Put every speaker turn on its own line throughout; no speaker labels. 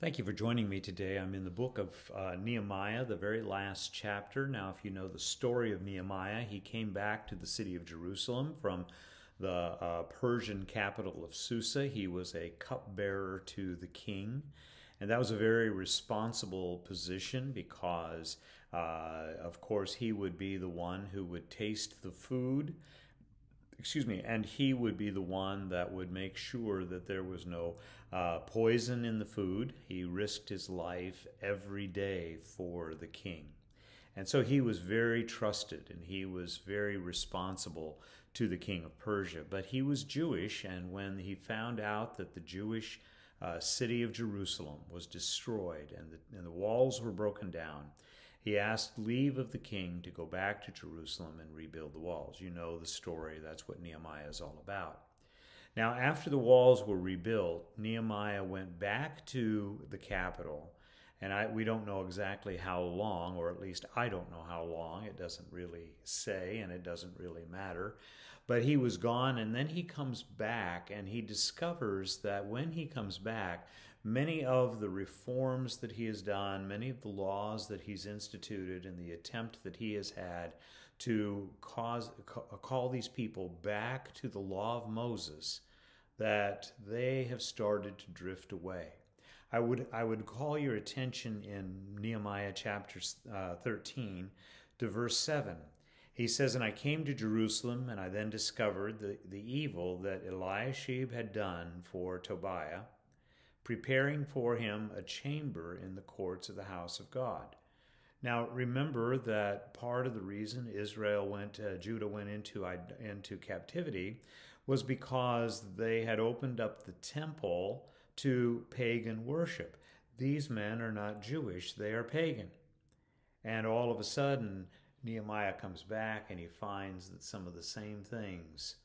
Thank you for joining me today. I'm in the book of uh, Nehemiah, the very last chapter. Now, if you know the story of Nehemiah, he came back to the city of Jerusalem from the uh, Persian capital of Susa. He was a cupbearer to the king. And that was a very responsible position because, uh, of course, he would be the one who would taste the food excuse me, and he would be the one that would make sure that there was no uh, poison in the food. He risked his life every day for the king. And so he was very trusted and he was very responsible to the king of Persia. But he was Jewish, and when he found out that the Jewish uh, city of Jerusalem was destroyed and the, and the walls were broken down, he asked leave of the king to go back to Jerusalem and rebuild the walls. You know the story, that's what Nehemiah is all about. Now, after the walls were rebuilt, Nehemiah went back to the capital, and I, we don't know exactly how long, or at least I don't know how long. It doesn't really say, and it doesn't really matter. But he was gone, and then he comes back, and he discovers that when he comes back, Many of the reforms that he has done, many of the laws that he's instituted, and the attempt that he has had to cause, call these people back to the law of Moses, that they have started to drift away. I would, I would call your attention in Nehemiah chapter uh, 13 to verse 7. He says, And I came to Jerusalem, and I then discovered the, the evil that Eliashib had done for Tobiah preparing for him a chamber in the courts of the house of God. Now remember that part of the reason Israel went, uh, Judah went into into captivity, was because they had opened up the temple to pagan worship. These men are not Jewish; they are pagan. And all of a sudden, Nehemiah comes back and he finds that some of the same things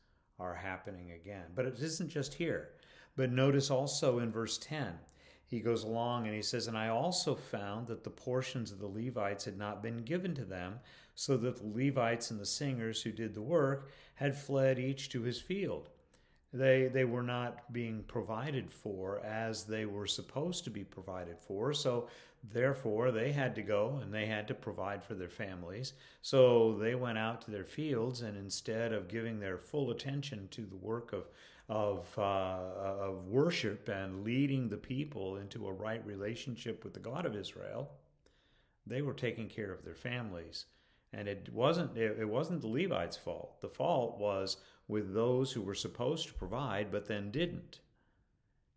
are happening again. But it isn't just here. But notice also in verse 10, he goes along and he says, And I also found that the portions of the Levites had not been given to them, so that the Levites and the singers who did the work had fled each to his field. They, they were not being provided for as they were supposed to be provided for. So, therefore, they had to go and they had to provide for their families. So, they went out to their fields, and instead of giving their full attention to the work of of, uh, of worship and leading the people into a right relationship with the God of Israel, they were taking care of their families. And it wasn't it, it wasn't the Levites' fault. The fault was with those who were supposed to provide but then didn't.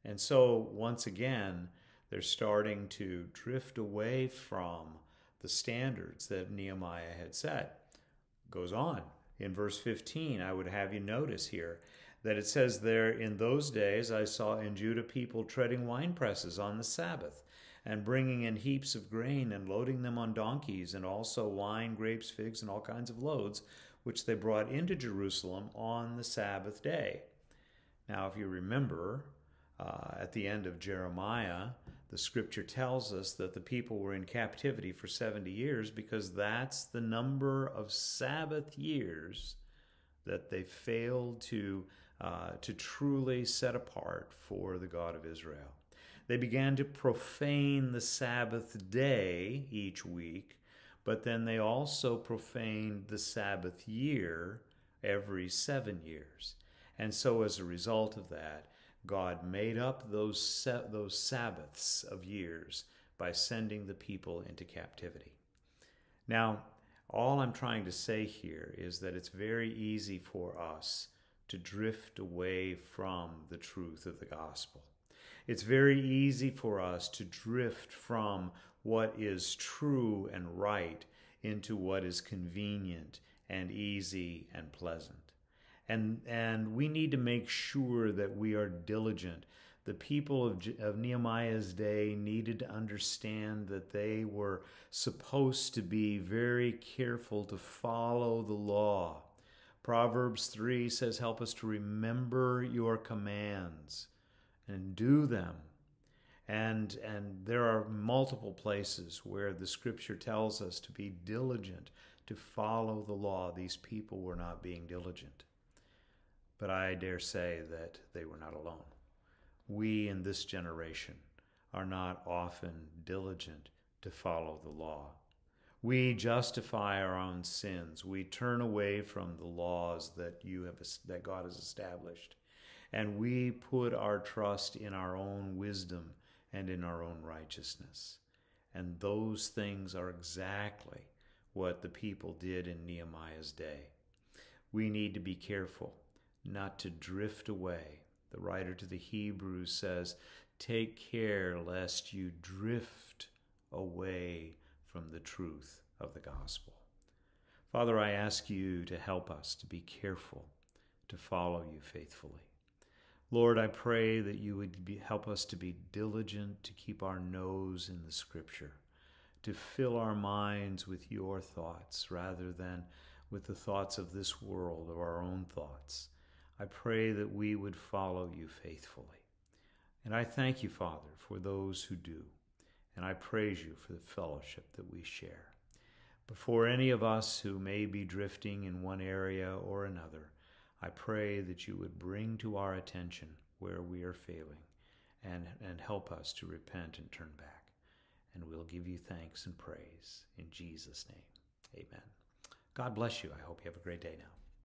And so once again, they're starting to drift away from the standards that Nehemiah had set. Goes on in verse 15, I would have you notice here that it says there, In those days I saw in Judah people treading wine presses on the Sabbath, and bringing in heaps of grain and loading them on donkeys, and also wine, grapes, figs, and all kinds of loads, which they brought into Jerusalem on the Sabbath day. Now, if you remember, uh, at the end of Jeremiah, the scripture tells us that the people were in captivity for 70 years because that's the number of Sabbath years that they failed to, uh, to truly set apart for the God of Israel. They began to profane the Sabbath day each week, but then they also profaned the Sabbath year every seven years. And so, as a result of that, God made up those, those Sabbaths of years by sending the people into captivity. Now, all I'm trying to say here is that it's very easy for us to drift away from the truth of the gospel. It's very easy for us to drift from what is true and right into what is convenient and easy and pleasant. And, and we need to make sure that we are diligent. The people of, of Nehemiah's day needed to understand that they were supposed to be very careful to follow the law. Proverbs 3 says, Help us to remember your commands and do them. And, and there are multiple places where the scripture tells us to be diligent, to follow the law. These people were not being diligent. But I dare say that they were not alone. We in this generation are not often diligent to follow the law. We justify our own sins. We turn away from the laws that you have that God has established and we put our trust in our own wisdom and in our own righteousness. And those things are exactly what the people did in Nehemiah's day. We need to be careful not to drift away. The writer to the Hebrews says, Take care lest you drift away from the truth of the gospel. Father, I ask you to help us to be careful to follow you faithfully. Lord, I pray that you would be, help us to be diligent to keep our nose in the scripture, to fill our minds with your thoughts rather than with the thoughts of this world or our own thoughts. I pray that we would follow you faithfully. And I thank you, Father, for those who do. And I praise you for the fellowship that we share. Before any of us who may be drifting in one area or another, I pray that you would bring to our attention where we are failing and, and help us to repent and turn back. And we'll give you thanks and praise in Jesus' name. Amen. God bless you. I hope you have a great day now.